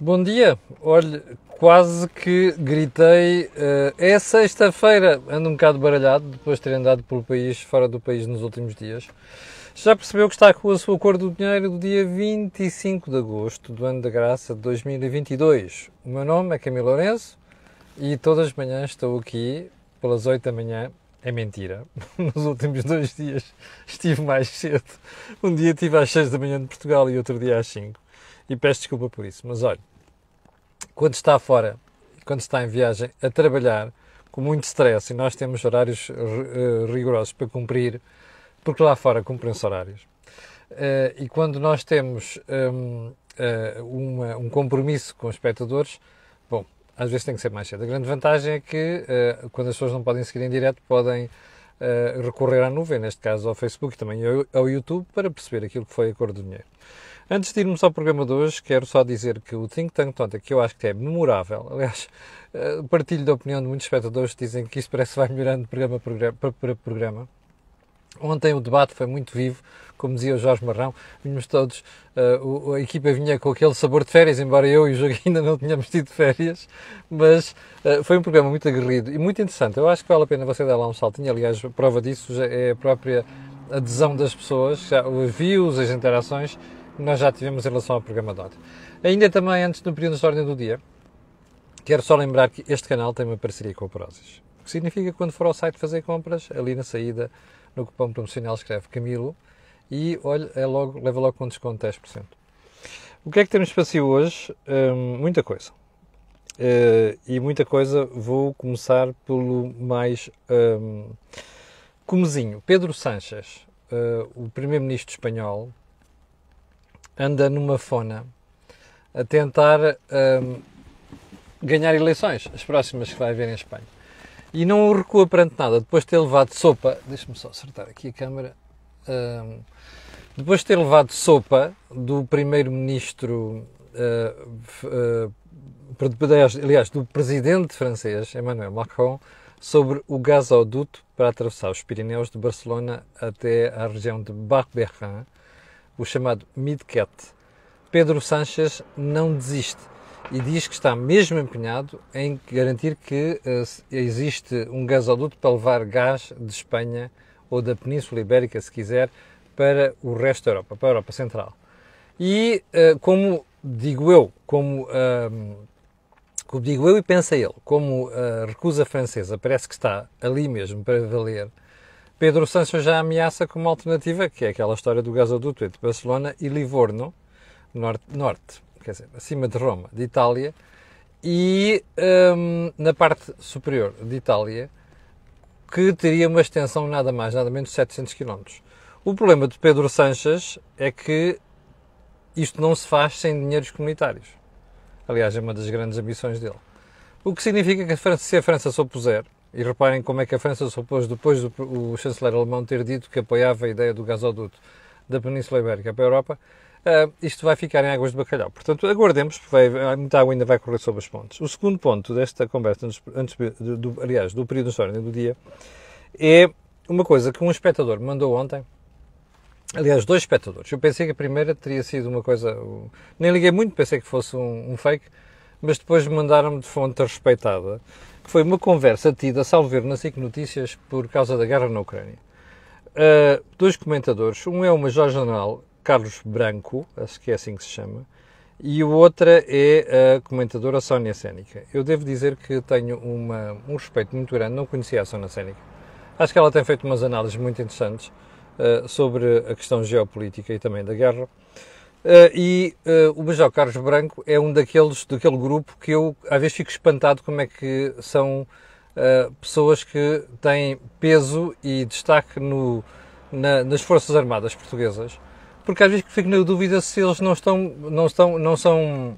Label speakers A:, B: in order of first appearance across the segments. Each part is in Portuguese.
A: Bom dia. Olhe, quase que gritei. Uh, é sexta-feira. Ando um bocado baralhado depois de ter andado pelo país, fora do país nos últimos dias. Já percebeu que está com a sua cor do dinheiro do dia 25 de agosto do ano da graça de 2022. O meu nome é Camilo Lourenço e todas as manhãs estou aqui pelas 8 da manhã. É mentira. Nos últimos dois dias estive mais cedo. Um dia estive às 6 da manhã de Portugal e outro dia às 5 e peço desculpa por isso. Mas olha, quando está fora, quando está em viagem a trabalhar, com muito stress, e nós temos horários eh, rigorosos para cumprir, porque lá fora cumprem-se horários. Uh, e quando nós temos um, uh, eh, uma, um compromisso com os espectadores, bom, às vezes tem que ser mais cedo. A grande vantagem é que, uh, quando as pessoas não podem seguir em direto, podem recorrer à nuvem, neste caso ao Facebook e também ao, ao YouTube, para perceber aquilo que foi a cor do dinheiro. Antes de irmos ao programa de hoje, quero só dizer que o Think Tank Tonta, que eu acho que é memorável, aliás, eh, partilho da opinião de muitos espectadores que dizem que isso parece que vai melhorando de programa para programa. Ontem o debate foi muito vivo, como dizia o Jorge Marrão, vimos todos, uh, a equipa vinha com aquele sabor de férias, embora eu e o jogo ainda não tínhamos tido férias, mas uh, foi um programa muito aguerrido e muito interessante. Eu acho que vale a pena você dar lá um saltinho, aliás, prova disso é a própria adesão das pessoas, já, os views, as interações, nós já tivemos em relação ao programa DOT. Ainda também, antes do período de ordem do dia, quero só lembrar que este canal tem uma parceria com a Prozis. O que significa que quando for ao site fazer compras, ali na saída, no cupom promocional, escreve Camilo e olha, é logo, leva logo com um desconto de 10%. O que é que temos para si hoje? Hum, muita coisa. Uh, e muita coisa. Vou começar pelo mais um, comezinho. Pedro Sanches, uh, o primeiro-ministro espanhol, anda numa fona a tentar um, ganhar eleições, as próximas que vai haver em Espanha. E não recua perante nada. Depois de ter levado sopa, deixa-me só acertar aqui a câmara. Um, depois de ter levado sopa do primeiro-ministro, uh, uh, aliás, do presidente francês, Emmanuel Macron, sobre o gasoduto para atravessar os Pirineus de Barcelona até à região de Barberrin, o chamado Midcat. Pedro Sanches não desiste e diz que está mesmo empenhado em garantir que uh, existe um gasoduto para levar gás de Espanha ou da Península Ibérica, se quiser, para o resto da Europa, para a Europa Central. E uh, como digo eu, como, uh, como digo eu e pensa ele, como a recusa francesa parece que está ali mesmo para valer Pedro Sancho já ameaça como alternativa, que é aquela história do gasoduto entre Barcelona e Livorno, norte, norte quer dizer, acima de Roma, de Itália, e hum, na parte superior de Itália, que teria uma extensão nada mais, nada menos de 700 km. O problema de Pedro Sanches é que isto não se faz sem dinheiros comunitários. Aliás, é uma das grandes ambições dele. O que significa que se a França se opuser, e reparem como é que a França se opôs depois do o chanceler alemão ter dito que apoiava a ideia do gasoduto da Península Ibérica para a Europa. Uh, isto vai ficar em águas de bacalhau. Portanto, aguardemos, vai, muita água ainda vai correr sobre as pontes. O segundo ponto desta conversa, antes, do, do, aliás, do período histórico do dia, é uma coisa que um espectador mandou ontem. Aliás, dois espectadores. Eu pensei que a primeira teria sido uma coisa. Nem liguei muito, pensei que fosse um, um fake, mas depois mandaram-me de fonte respeitada que foi uma conversa tida, salvo ver, na SIC Notícias, por causa da guerra na Ucrânia. Uh, dois comentadores, um é o Major-General Carlos Branco, acho que é assim que se chama, e o outra é a comentadora Sónia Sénica. Eu devo dizer que tenho uma, um respeito muito grande, não conhecia a Sónia Sénica. Acho que ela tem feito umas análises muito interessantes uh, sobre a questão geopolítica e também da guerra. Uh, e uh, o Major Carlos Branco é um daqueles, daquele grupo que eu às vezes fico espantado como é que são uh, pessoas que têm peso e destaque no, na, nas Forças Armadas Portuguesas, porque às vezes fico na dúvida se eles não estão, não estão, não são, um,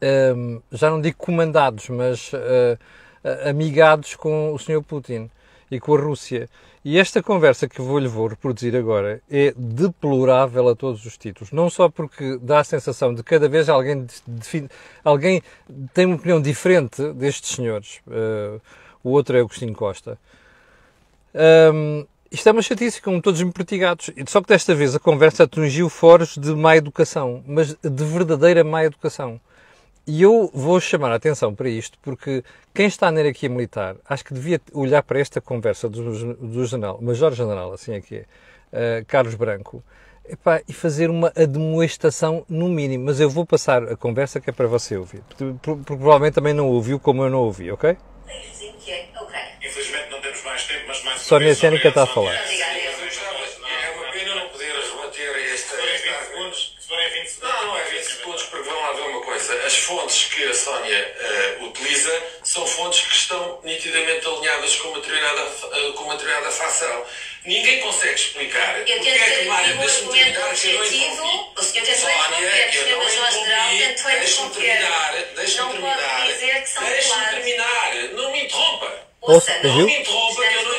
A: ehm, já não digo comandados, mas amigados com o Sr. Putin e com a Rússia. E esta conversa que vou lhe vou reproduzir agora é deplorável a todos os títulos. Não só porque dá a sensação de cada vez alguém, define, alguém tem uma opinião diferente destes senhores. Uh, o outro é Agostinho Costa. Um, isto é uma chatice, como todos me pertigados. Só que desta vez a conversa atingiu foros de má educação, mas de verdadeira má educação. E eu vou chamar a atenção para isto, porque quem está na hierarquia militar, acho que devia olhar para esta conversa do, do general, major-general, assim é que é, uh, Carlos Branco, epá, e fazer uma admoestação no mínimo. Mas eu vou passar a conversa que é para você ouvir, porque provavelmente também não ouviu como eu não ouvi, ok? É. Infelizmente não temos mais tempo, mas mais Sónia Cénica está a falar. as fontes que a Sónia uh, utiliza são fontes que estão nitidamente alinhadas com uma determinada, uh, com uma determinada facção. Ninguém consegue explicar eu porque é que Mário deixa-me terminar que eu não envolvi. Sónia, eu não envolvi, deixa-me terminar, deixa-me terminar, deixa-me terminar, não me interrompa. Ouça, não me interrompa que eu não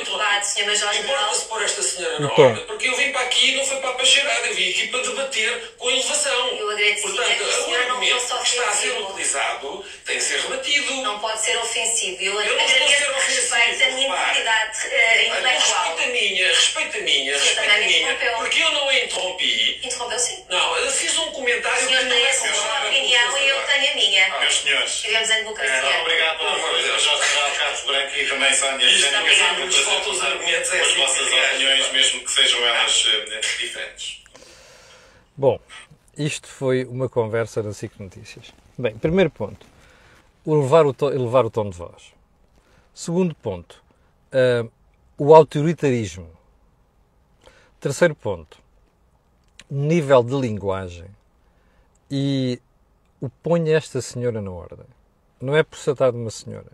A: Sr. Major Importa-se pôr esta senhora na ordem, porque eu vim para aqui e não foi para a pacheirada, vim aqui para debater com elevação. Eu agradeço Portanto, o argumento não, que está a ser utilizado tem de ser rebatido. Não pode ser ofensivo. Eu, eu não estou a ser ofensivo. Respeito a minha integridade intelectual. Respeito a minha, respeito a minha, respeito a minha. Porque eu não a interrompi. Interrompeu sim. Não, eu fiz um comentário que não é sua opinião e eu tenho a minha. Meus senhores. Vivemos em democracia. Obrigado Jorge José Carlos Branco e também Sónia Sónia. Falta anos argumentos é As assim vossas opiniões, mesmo que sejam elas eh, né, diferentes. Bom, isto foi uma conversa na SIC Notícias. Bem, primeiro ponto, elevar o, to, elevar o tom de voz. Segundo ponto, uh, o autoritarismo. Terceiro ponto, nível de linguagem. E o ponho esta senhora na ordem. Não é por ser de uma senhora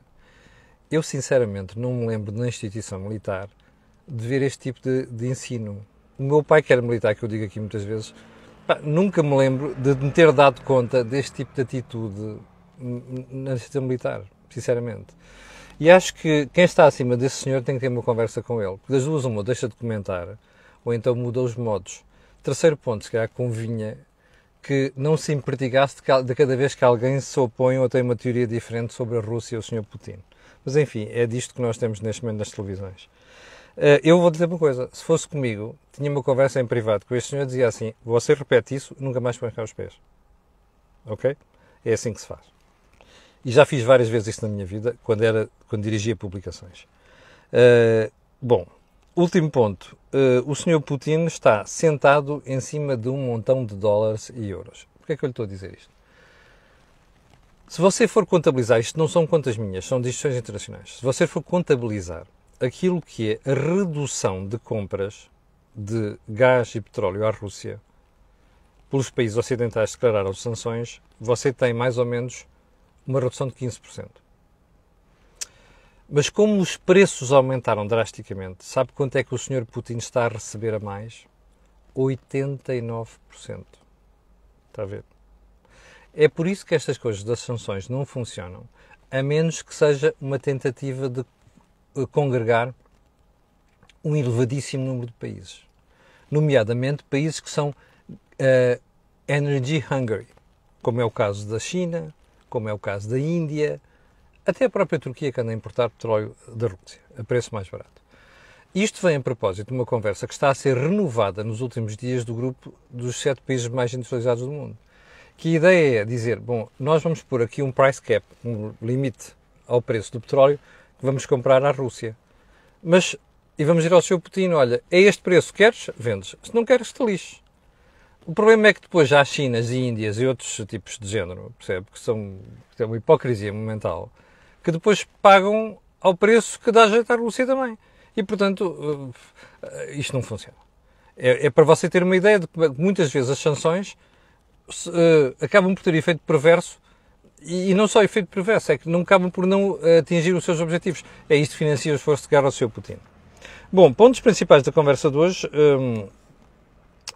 A: eu, sinceramente, não me lembro na instituição militar de ver este tipo de, de ensino. O meu pai, que era militar, que eu digo aqui muitas vezes, pá, nunca me lembro de me ter dado conta deste tipo de atitude na instituição militar, sinceramente. E acho que quem está acima desse senhor tem que ter uma conversa com ele. Porque das duas, uma, deixa de comentar, ou então muda os modos. Terceiro ponto, se calhar convinha que não se impertigasse de cada vez que alguém se opõe ou tem uma teoria diferente sobre a Rússia ou o Sr. Putin. Mas enfim, é disto que nós temos neste momento nas televisões. Eh, eu vou dizer uma coisa: se fosse comigo, tinha uma conversa em privado com este senhor dizia assim: você repete isso, nunca mais põe cá os pés. Ok? É assim que se faz. E já fiz várias vezes isso na minha vida, quando, era, quando dirigia publicações. Uh, bom, último ponto. Uh, o senhor Putin está sentado em cima de um montão de dólares e euros. Porquê é que eu lhe estou a dizer isto? Se você for contabilizar, isto não são contas minhas, são decisões internacionais. Se você for contabilizar aquilo que é a redução de compras de gás e petróleo à Rússia, pelos países ocidentais declararam sanções, você tem mais ou menos uma redução de 15%. Mas como os preços aumentaram drasticamente, sabe quanto é que o Sr. Putin está a receber a mais? 89%. Está a ver? É por isso que estas coisas das sanções não funcionam, a menos que seja uma tentativa de eh, congregar um elevadíssimo número de países, nomeadamente países que são uh, energy hungry, como é o caso da China, como é o caso da Índia, até a própria Turquia que anda a importar petróleo da Rússia, a preço mais barato. Isto vem a propósito de uma conversa que está a ser renovada nos últimos dias do grupo dos sete países mais industrializados do mundo. Que a ideia é dizer, bom, nós vamos pôr aqui um price cap, um limite ao preço do petróleo que vamos comprar à Rússia. Mas, e vamos ir ao seu Putin, olha, é este preço, queres? Vendes. Se não queres, te lixo. O problema é que depois há Chinas e Índias e outros tipos de género, percebe? Que são que é uma hipocrisia mental, que depois pagam ao preço que dá jeito à Rússia também. E, portanto, eh, isto não funciona. É, é para você ter uma ideia de que muitas vezes as sanções uh, acabam por ter efeito perverso e, e, não só efeito perverso, é que não acabam por não eh, atingir os seus objetivos. É isto que financia o esforço de guerra ao seu Putin. Bom, pontos principais da conversa de hoje. Um, eh,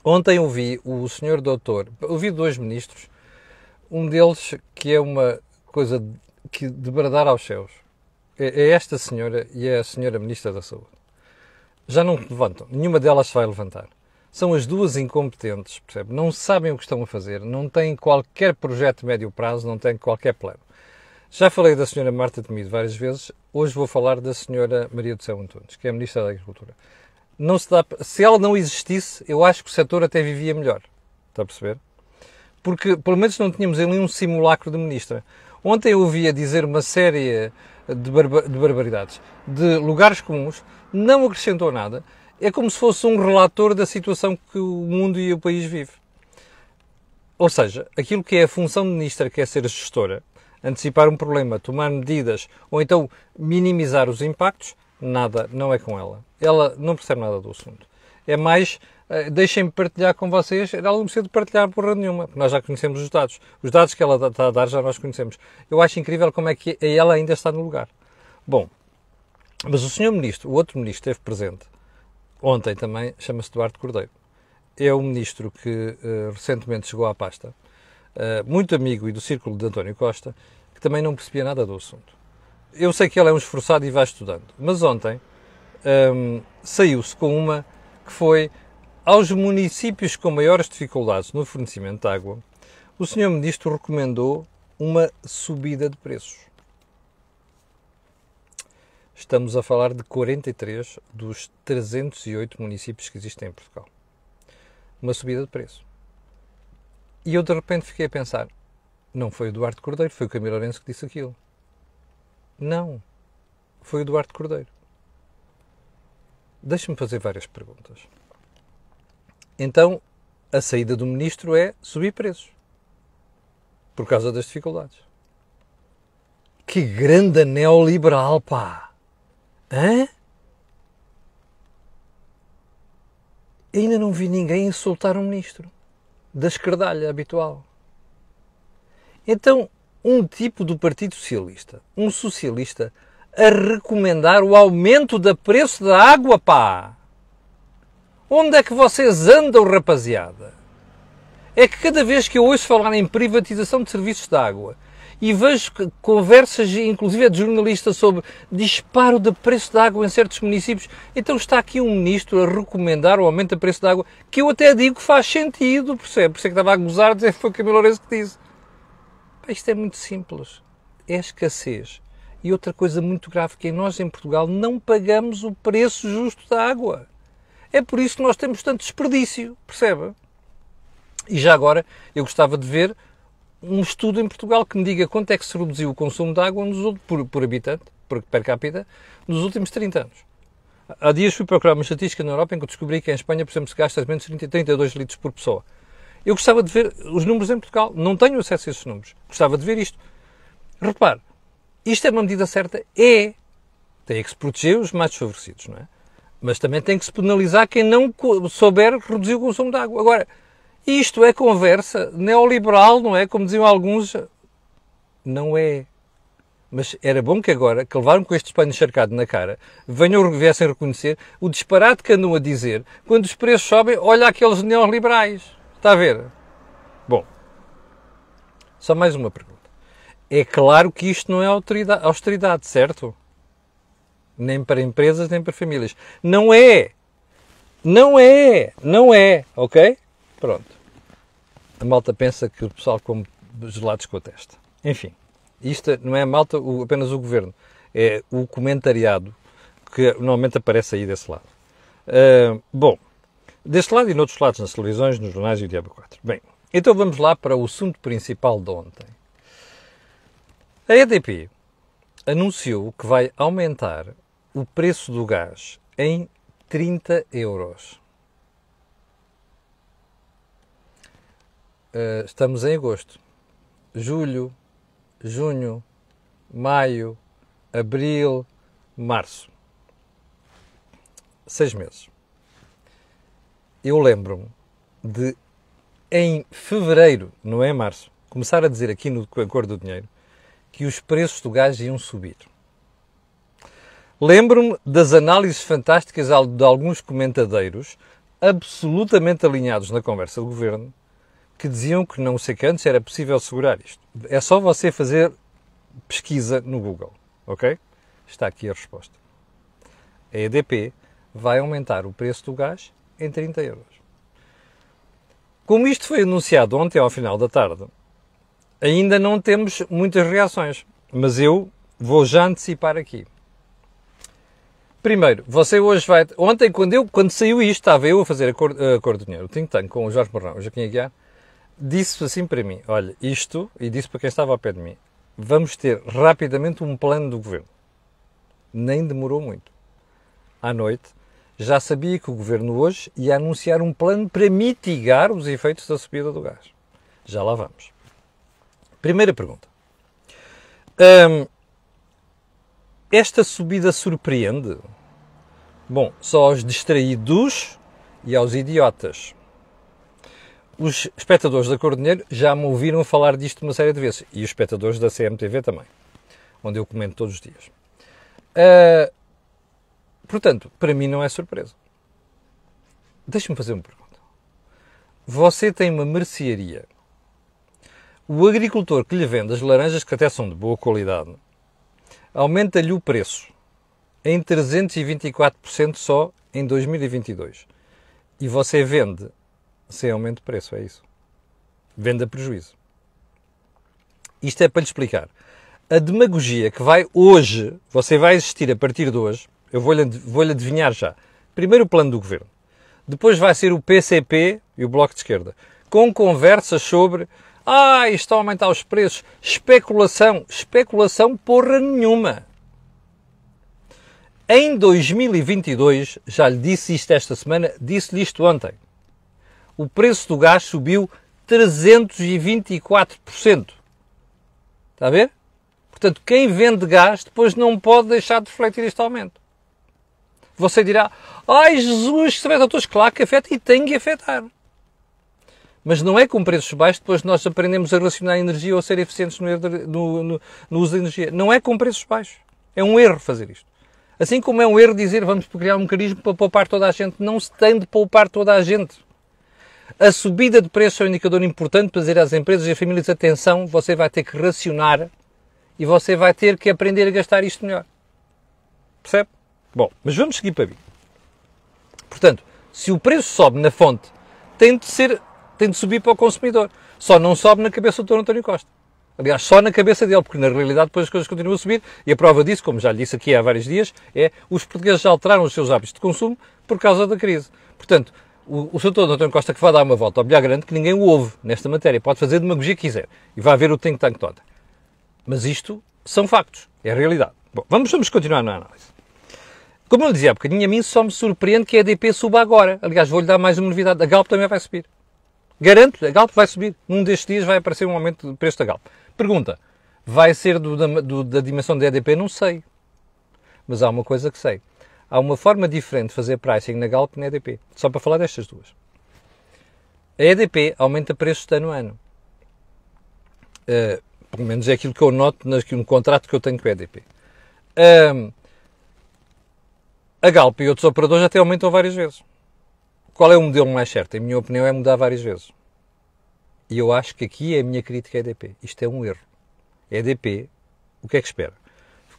A: ontem ouvi o senhor doutor, ouvi dois ministros, um deles que é uma coisa que de bradar aos céus. É, é esta senhora e é a senhora ministra da Saúde. Já não levantam, nenhuma delas vai levantar são as duas incompetentes, percebe? Não sabem o que estão a fazer, não têm qualquer projeto de médio prazo, não têm qualquer plano. Já falei da senhora Marta Temido várias vezes, hoje vou falar da senhora Maria do Céu Antunes, que é a Ministra da Agricultura. Não se dá, se ela não existisse, eu acho que o setor até vivia melhor. Está a perceber? Porque, pelo menos, não tínhamos ali um simulacro de ministra. Ontem eu ouvia dizer uma série de, barba, de barbaridades, de lugares comuns, não acrescentou nada é como se fosse um relator da situação que o mundo e o país vive. Ou seja, aquilo que é a função de ministra, que é ser gestora, antecipar um problema, tomar medidas ou então minimizar os impactos, nada, não é com ela. Ela não percebe nada do assunto. É mais, eh, deixem-me partilhar com vocês, ela não precisa de partilhar porra nenhuma, porque nós já conhecemos os dados. Os dados que ela está a dar já nós conhecemos. Eu acho incrível como é que ela ainda está no lugar. Bom, mas o senhor ministro, o outro ministro esteve presente ontem também, chama-se Duarte Cordeiro. É um ministro que uh, recentemente chegou à pasta, uh, muito amigo e do círculo de António Costa, que também não percebia nada do assunto. Eu sei que ele é um esforçado e vai estudando, mas ontem um, ehm, saiu-se com uma que foi aos municípios com maiores dificuldades no fornecimento de água, o senhor Ministro recomendou uma subida de preços estamos a falar de 43 dos 308 municípios que existem em Portugal. Uma subida de preço. E eu de repente fiquei a pensar: não foi o Eduardo Cordeiro, foi o Camilo Lourenço que disse aquilo. Não, foi o Eduardo Cordeiro. Deixa-me fazer várias perguntas. Então, a saída do ministro é subir preços por causa das dificuldades. Que grande neoliberal, pá! Hã? Ainda não vi ninguém insultar um ministro da esquerdalha habitual. Então, um tipo do Partido Socialista, um socialista, a recomendar o aumento do preço da água, pá! Onde é que vocês andam, rapaziada? É que cada vez que eu ouço falar em privatização de serviços de água e vejo conversas, inclusive de jornalistas, sobre disparo de preço de água em certos municípios. Então está aqui um ministro a recomendar o aumento do preço de água, que eu até digo faz sentido, percebe? Por isso é que estava a gozar, dizer que foi Camilo Lourenço que disse. Pá, isto é muito simples. É escassez. E outra coisa muito grave que é nós em Portugal não pagamos o preço justo da água. É por isso que nós temos tanto desperdício, percebe? E já agora eu gostava de ver um estudo em Portugal que me diga quanto é que se reduziu o consumo de água nos, por, por habitante, por, per capita, nos últimos 30 anos. Há dias fui procurar uma estatística na Europa em que descobri que em Espanha, por exemplo, se gasta menos de 32 litros por pessoa. Eu gostava de ver os números em Portugal. Não tenho acesso a esses números. Gostava de ver isto. Repare, isto é uma medida certa? É. Tem que se proteger os mais desfavorecidos, não é? Mas também tem que se penalizar quem não souber reduzir o consumo de água. Agora, isto é conversa neoliberal, não é? Como diziam alguns, não é. Mas era bom que agora, que levaram com este pano encharcado na cara, venham, viessem reconhecer o disparate que andam a dizer quando os preços sobem, olha aqueles neoliberais. Está a ver? Bom, só mais uma pergunta. É claro que isto não é austeridade, certo? Nem para empresas, nem para famílias. Não é! Não é! Não é! Ok? Pronto a malta pensa que o pessoal come gelados com a testa. Enfim, isto não é a malta, o, apenas o governo, é o comentariado que normalmente aparece aí desse lado. Uh, bom, desse lado e noutros lados, nas televisões, nos jornais e o Diabo 4. Bem, então vamos lá para o assunto principal de ontem. A EDP anunciou que vai aumentar o preço do gás em 30 euros. uh, estamos em agosto. Julho, junho, maio, abril, março. Seis meses. Eu lembro-me de, em fevereiro, não é março, começar a dizer aqui no Acordo do Dinheiro que os preços do gás iam subir. Lembro-me das análises fantásticas de alguns comentadeiros absolutamente alinhados na conversa do governo que diziam que não sei que antes era possível segurar isto. É só você fazer pesquisa no Google, ok? Está aqui a resposta. A EDP vai aumentar o preço do gás em 30 euros. Como isto foi anunciado ontem ao final da tarde, ainda não temos muitas reações, mas eu vou já antecipar aqui. Primeiro, você hoje vai. Ontem, quando, eu, quando saiu isto, estava eu a fazer a cor, eh, a cor do dinheiro, o think tank, com o Jorge Marrão, o Joaquim Aguiar, disse assim para mim: olha, isto, e disse para quem estava ao pé de mim, vamos ter rapidamente um plano do governo. Nem demorou muito. À noite, já sabia que o governo hoje ia anunciar um plano para mitigar os efeitos da subida do gás. Já lá vamos. Primeira pergunta. Hum, esta subida surpreende? Bom, só aos distraídos e aos idiotas. Os espectadores da Cor Dinheiro já me ouviram falar disto uma série de vezes e os espectadores da CMTV também, onde eu comento todos os dias. Uh, portanto, para mim não é surpresa. Deixa-me fazer uma pergunta. Você tem uma mercearia. O agricultor que lhe vende as laranjas, que até são de boa qualidade, aumenta-lhe o preço em 324% só em 2022. E você vende sem aumento de preço, é isso. Venda prejuízo. Isto é para lhe explicar. A demagogia que vai hoje, você vai existir a partir de hoje, eu vou-lhe vou adivinhar já. Primeiro o plano do governo. Depois vai ser o PCP e o Bloco de Esquerda. Com conversas sobre. Ah, isto aumentar os preços. Especulação. Especulação porra nenhuma. Em 2022, já lhe disse isto esta semana, disse-lhe isto ontem o preço do gás subiu 324%. Está a ver? Portanto, quem vende gás depois não pode deixar de refletir este aumento. Você dirá, ai Jesus, se tiver todos, claro que afeta e tem que afetar. Mas não é com preços baixos depois nós aprendemos a relacionar a energia ou a ser eficientes no, no, no, no uso da energia. Não é com preços baixos. É um erro fazer isto. Assim como é um erro dizer vamos criar um mecanismo para poupar toda a gente. Não se tem de poupar toda a gente. A subida de preços é um indicador importante para dizer às empresas e às famílias: atenção, você vai ter que racionar e você vai ter que aprender a gastar isto melhor. Percebe? Bom, mas vamos seguir para mim. Portanto, se o preço sobe na fonte, tem de, ser, tem de subir para o consumidor. Só não sobe na cabeça do Dr. António Costa. Aliás, só na cabeça dele, porque na realidade depois as coisas continuam a subir. E a prova disso, como já lhe disse aqui há vários dias, é os portugueses já alteraram os seus hábitos de consumo por causa da crise. Portanto, o, o Sr. Dr. António Costa que vai dar uma volta ao bilhar grande que ninguém o ouve nesta matéria. Pode fazer demagogia que quiser e vai ver o think tank toda. Mas isto são factos, é a realidade. Bom, vamos, vamos continuar na análise. Como eu dizia há bocadinho, a mim só me surpreende que a EDP suba agora. Aliás, vou-lhe dar mais uma novidade. A Galp também vai subir. Garanto, a Galp vai subir. Num destes dias vai aparecer um aumento de preço da Galp. Pergunta, vai ser do, da, do, da dimensão da EDP? Não sei. Mas há uma coisa que sei há uma forma diferente de fazer pricing na Galp e na EDP. Só para falar destas duas. A EDP aumenta preços de ano a ano. Uh, pelo menos é aquilo que eu noto no, um contrato que eu tenho com a EDP. a Galp e outros operadores até aumentam várias vezes. Qual é o modelo mais certo? Em minha opinião, é mudar várias vezes. E eu acho que aqui é a minha crítica à EDP. Isto é um erro. A EDP, o que é que espera?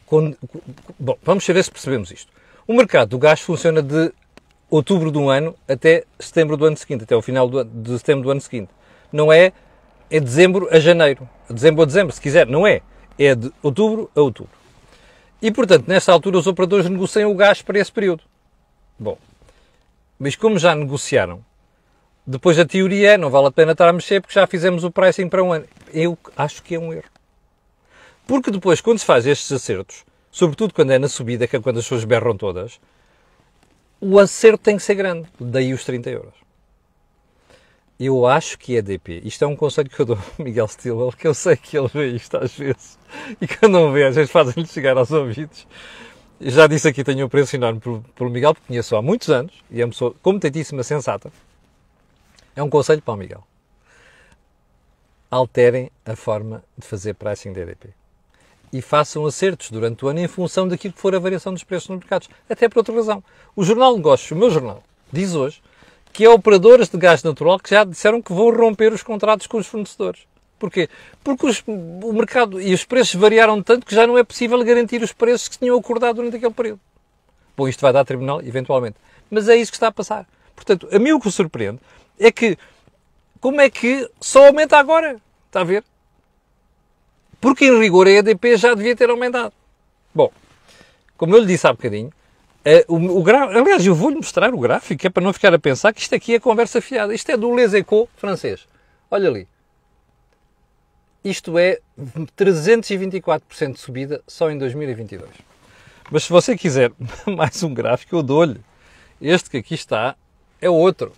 A: Quando, bom, vamos saber se percebemos isto. O mercado do gás funciona de outubro de um ano até setembro do ano seguinte, até o final do, de setembro do ano seguinte. Não é é dezembro a janeiro, dezembro a dezembro, se quiser, não é. É de outubro a outubro. E, portanto, nessa altura os operadores negociam o gás para esse período. Bom, mas como já negociaram, depois a teoria é, não vale a pena estar a mexer porque já fizemos o pricing para um ano. Eu acho que é um erro. Porque depois, quando se faz estes acertos, sobretudo quando é na subida, que é quando as pessoas berram todas, o acerto tem que ser grande. Daí os 30 euros. Eu acho que é DP. Isto é um conselho que eu dou ao Miguel Stilwell, que eu sei que ele vê isto às vezes e que não vê às vezes fazem-lhe chegar aos ouvidos. Eu já disse aqui, tenho um preço enorme pelo, Miguel, porque conheço há muitos anos e é uma pessoa competentíssima, sensata. É um conselho para o Miguel. Alterem a forma de fazer pricing edp e façam acertos durante o ano em função daquilo que for a variação dos preços nos mercados. Até por outra razão. O Jornal de Negócios, o meu jornal, diz hoje que há é operadoras de gás natural que já disseram que vão romper os contratos com os fornecedores. Porquê? Porque os, o mercado e os preços variaram tanto que já não é possível garantir os preços que tinham acordado durante aquele período. Bom, isto vai dar tribunal, eventualmente. Mas é isso que está a passar. Portanto, a mim o que surpreende é que como é que só aumenta agora? Está a ver? Porque em rigor a EDP já devia ter aumentado. Bom, como eu lhe disse há bocadinho, uh, o, o gra... aliás, eu vou-lhe mostrar o gráfico, é para não ficar a pensar que isto aqui é conversa fiada. Isto é do Les Echos francês. Olha ali. Isto é 324% de subida só em 2022. Mas se você quiser mais um gráfico, eu dou-lhe. Este que aqui está é outro,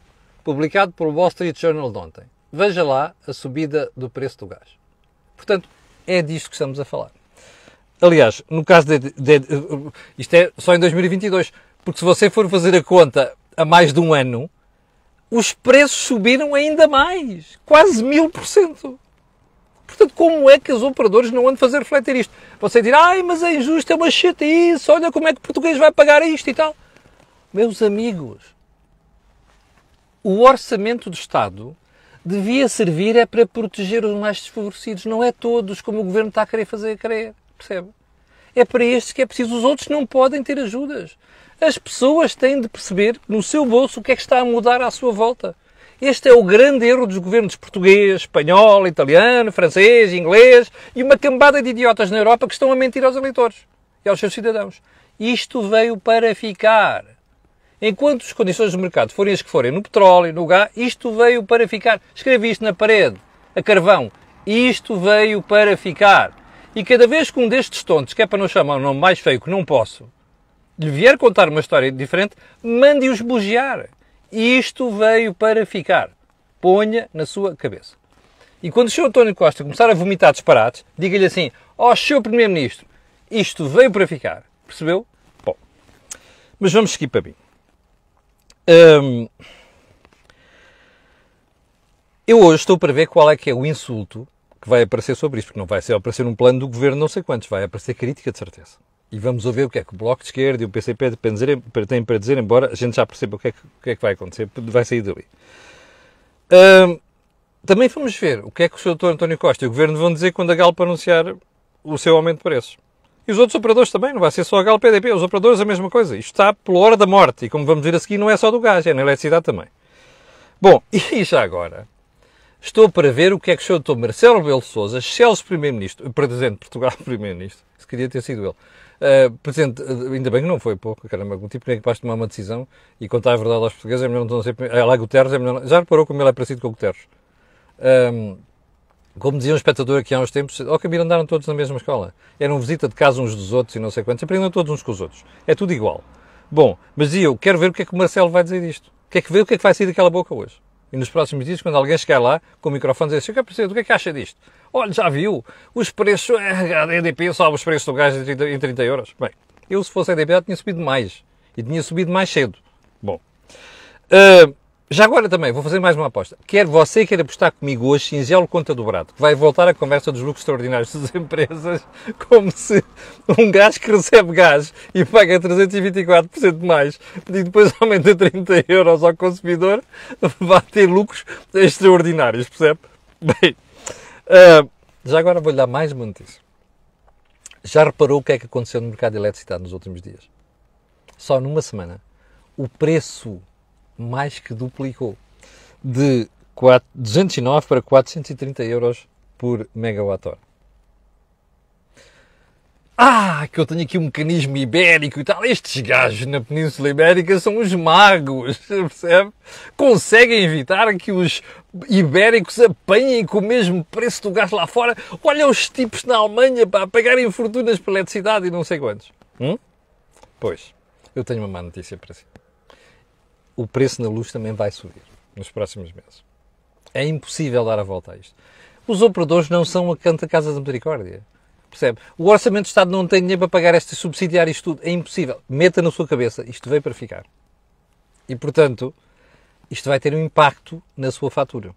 A: publicado pelo Wall Street Journal de ontem. Veja lá a subida do preço do gás. Portanto, é disto que estamos a falar. Aliás, no caso de, de, de, Isto é só em 2022. Porque se você for fazer a conta a mais de um ano, os preços subiram ainda mais. Quase mil por cento. Portanto, como é que os operadores não andam a fazer refletir isto? Você dirá, ai, mas é injusto, é uma chatice, olha como é que o português vai pagar isto e tal. Meus amigos, o orçamento do Estado devia servir é para proteger os mais desfavorecidos, não é todos, como o governo está a querer fazer querer, percebe? É para estes que é preciso, os outros não podem ter ajudas. As pessoas têm de perceber no seu bolso o que é que está a mudar à sua volta. Este é o grande erro dos governos português, espanhol, italiano, francês, inglês e uma cambada de idiotas na Europa que estão a mentir aos eleitores e aos seus cidadãos. Isto veio para ficar. Enquanto as condições do mercado forem as que forem no petróleo, no gás, isto veio para ficar. Escrevi isto na parede, a carvão. Isto veio para ficar. E cada vez que um destes tontos, que é para não chamar o nome mais feio que não posso, lhe vier contar uma história diferente, mande-os bugiar. Isto veio para ficar. Ponha na sua cabeça. E quando o Sr. António Costa começar a vomitar disparates, diga-lhe assim: Ó oh, Sr. Primeiro-Ministro, isto veio para ficar. Percebeu? Bom, mas vamos seguir para mim eu hoje estou para ver qual é que é o insulto que vai aparecer sobre isto, porque não vai ser aparecer um plano do governo não sei quantos, vai aparecer crítica de certeza. E vamos ouvir o que é que o Bloco de Esquerda e o PCP têm para dizer, embora a gente já perceba o que é que, que, é que vai acontecer, vai sair dali. também vamos ver o que é que o Sr. Dr. António Costa e o Governo vão dizer quando a Galp anunciar o seu aumento de preços. E os outros operadores também, não vai ser só a Galp EDP, os operadores a mesma coisa. Isto está pela hora da morte e, como vamos ver a seguir, não é só do gás, é na eletricidade também. Bom, e já agora, estou para ver o que é que o Sr. Dr. Marcelo Belo Souza, Celso Primeiro-Ministro, eh, Presidente de Portugal Primeiro-Ministro, se queria ter sido ele, Uh, Presidente, eh, ainda bem que não foi pouco, caramba, um tipo que é capaz de tomar uma decisão e contar a verdade aos portugueses, é melhor não ser... É lá Guterres, é melhor não, Já reparou como ele é parecido com o Guterres? Um, como dizia um espectador aqui há uns tempos, ao Camilo andaram todos na mesma escola. Eram visita de casa uns dos outros e não sei quantos, aprendiam todos uns com os outros. É tudo igual. Bom, mas eu quero ver o que é que o Marcelo vai dizer disto. Quer que é o que é que vai sair daquela boca hoje? E nos próximos dias, quando alguém chegar lá com o microfone, dizer: Eu quero perceber, o que é que acha disto? Olha, já viu? Os preços, é, a EDP sobe os preços do gás em 30, em 30 euros. Bem, eu se fosse a EDP já tinha subido mais. E tinha subido mais cedo. Bom. Uh, já agora também, vou fazer mais uma aposta. Quer você quer apostar comigo hoje, Singelo Conta Dobrado, que vai voltar à conversa dos lucros extraordinários das empresas, como se um gás que recebe gás e paga 324% mais e depois aumenta 30 euros ao consumidor, vai ter lucros extraordinários, percebe? Bem, uh, já agora vou-lhe dar mais uma notícia. Já reparou o que é que aconteceu no mercado de eletricidade nos últimos dias? Só numa semana, o preço mais que duplicou, de 4, 209 para 430 euros por megawatt-hora. Ah, que eu tenho aqui um mecanismo ibérico e tal. Estes gajos na Península Ibérica são os magos, percebe? Conseguem evitar que os ibéricos apanhem com o mesmo preço do gás lá fora. Olha os tipos na Alemanha para pagarem fortunas pela eletricidade e não sei quantos. Hum? Pois, eu tenho uma má notícia para si o preço da luz também vai subir nos próximos meses. É impossível dar a volta a isto. Os operadores não são a Canta Casa da Misericórdia. Percebe? O Orçamento do Estado não tem dinheiro para pagar este subsidiar isto tudo. É impossível. Meta na sua cabeça. Isto veio para ficar. E, portanto, isto vai ter um impacto na sua fatura.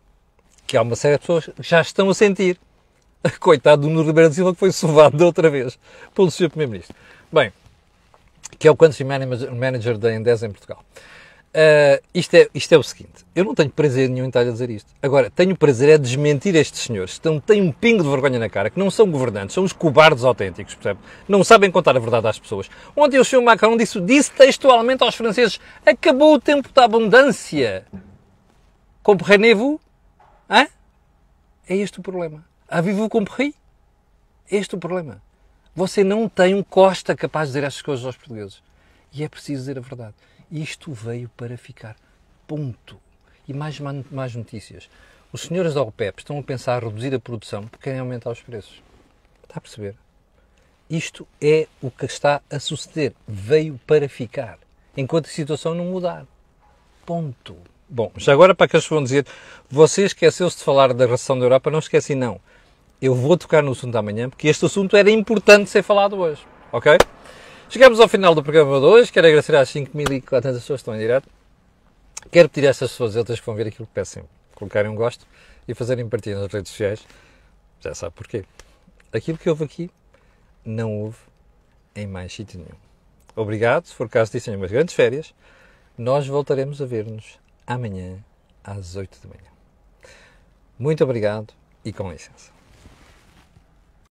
A: Que há uma série de pessoas que já estão a sentir. Coitado do Nuno Ribeiro da Silva que foi sovado outra vez pelo Sr. Primeiro-Ministro. Bem, que é o Country Manager da Endesa em Portugal. Uh, isto, é, isto é o seguinte: eu não tenho prazer nenhum em estar a dizer isto. Agora, tenho prazer é desmentir estes senhores que têm um pingo de vergonha na cara, que não são governantes, são os cobardes autênticos, percebe? Não sabem contar a verdade às pessoas. Ontem o senhor Macron disse, disse textualmente aos franceses: acabou o tempo da abundância. Comprenez-vous? É este o problema. Avez-vous comprei É este o problema. Você não tem um Costa capaz de dizer estas coisas aos portugueses. E é preciso dizer a verdade. Isto veio para ficar. Ponto. E mais, mais notícias. Os senhores da OPEP estão a pensar a reduzir a produção porque querem aumentar os preços. Está a perceber? Isto é o que está a suceder. Veio para ficar. Enquanto a situação não mudar. Ponto. Bom, já agora para aqueles que vão dizer, você esqueceu-se de falar da recessão da Europa, não esquece não. Eu vou tocar no assunto amanhã, porque este assunto era importante ser falado hoje. Ok? Chegamos ao final do programa de hoje. Quero agradecer às 5.400 pessoas que estão em direto. Quero pedir a estas pessoas e outras que vão ver aquilo que peçam, colocarem um gosto e fazerem partida nas redes sociais. Já sabe porquê. Aquilo que houve aqui não houve em mais sítio nenhum. Obrigado, se for caso disso, umas grandes férias. Nós voltaremos a ver-nos amanhã às 8 da manhã. Muito obrigado e com licença.